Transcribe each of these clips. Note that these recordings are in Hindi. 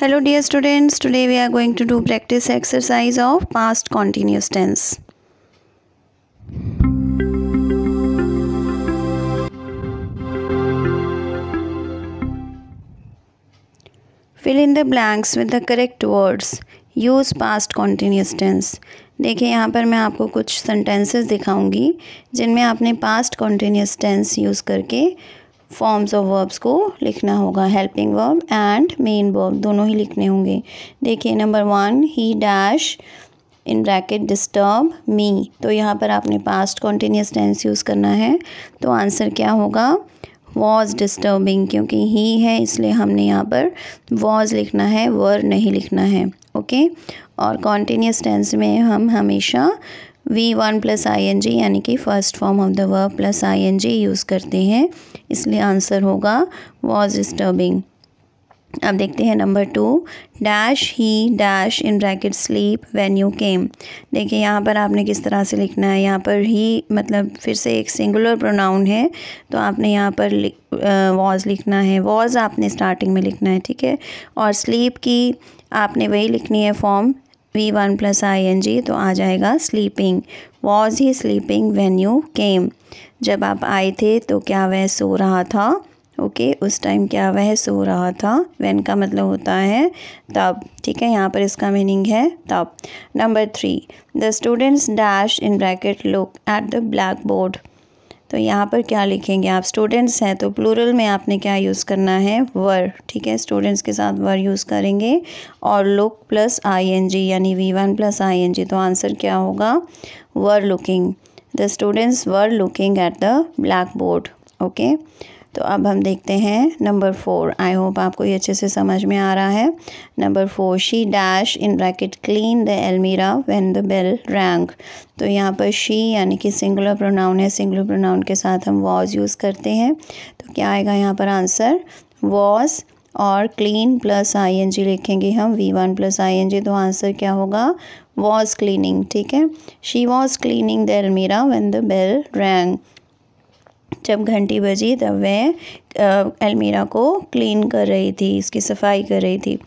hello dear students today we are going to do practice exercise of past continuous tense fill in the blanks with the correct words use past continuous tense देखिए यहाँ पर मैं आपको कुछ सेंटेंसेस दिखाऊंगी जिनमें आपने पास्ट कॉन्टीन्यूस टेंस यूज़ करके फॉर्म्स ऑफ वर्ब्स को लिखना होगा helping verb and main verb दोनों ही लिखने होंगे देखिए number one he dash in bracket disturb me तो यहाँ पर आपने पास्ट कॉन्टीन्यूस टेंस यूज़ करना है तो आंसर क्या होगा वॉज डिस्टर्बिंग क्योंकि ही है इसलिए हमने यहाँ पर वॉज लिखना है वर नहीं लिखना है ओके और कॉन्टीन्यूस टेंस में हम हमेशा V one plus I N G यानी कि first form of the verb plus I N G use करते हैं इसलिए आंसर होगा वॉज डिस्टर्बिंग अब देखते हैं number two dash he dash in bracket sleep when you came देखिए यहाँ पर आपने किस तरह से लिखना है यहाँ पर ही मतलब फिर से एक सिंगुलर प्रोनाउन है तो आपने यहाँ पर लिख वॉज लिखना है वॉज आपने स्टार्टिंग में लिखना है ठीक है और स्लीप की आपने वही लिखनी है form V one plus I N G तो आ जाएगा sleeping was he sleeping when you came जब आप आए थे तो क्या वह सो रहा था ओके okay, उस टाइम क्या वह सो रहा था वैन का मतलब होता है तब ठीक है यहाँ पर इसका मीनिंग है तब number three the students dash in bracket look at the blackboard तो यहाँ पर क्या लिखेंगे आप स्टूडेंट्स हैं तो प्लूरल में आपने क्या यूज़ करना है वर ठीक है स्टूडेंट्स के साथ वर यूज़ करेंगे और लुक प्लस आईएनजी यानी वी वन प्लस आईएनजी तो आंसर क्या होगा were looking the students were looking at the blackboard okay तो अब हम देखते हैं नंबर फोर आई होप आपको ये अच्छे से समझ में आ रहा है number four she dash in bracket clean the almirah when the bell rang तो यहाँ पर शी यानी कि सिंगुलर प्रोनाउन है सिंगुलर प्रोनाउन के साथ हम वॉज यूज़ करते हैं तो क्या आएगा यहाँ पर आंसर वॉज और clean plus I N G लिखेंगे हम V one plus I N G तो आंसर क्या होगा वॉज क्लीनिंग ठीक है she was cleaning the almirah when the bell rang जब घंटी बजी तब वह अलमीरा को क्लीन कर रही थी इसकी सफाई कर रही थी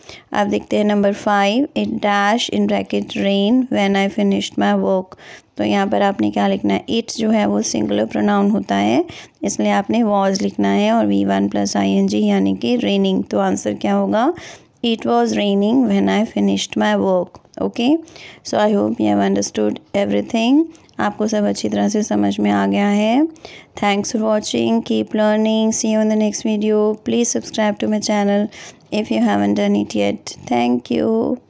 अब देखते हैं number five it dash in bracket rain when I finished my work तो यहाँ पर आपने क्या लिखना है इट जो है वो सिंगुलर प्रोनाउन होता है इसलिए आपने वॉज लिखना है और V one plus I N G यानी कि रेनिंग तो आंसर क्या होगा it was raining when I finished my work okay so I hope you have understood everything आपको सब अच्छी तरह से समझ में आ गया है thanks for watching keep learning see you in the next video please subscribe to my channel if you haven't done it yet thank you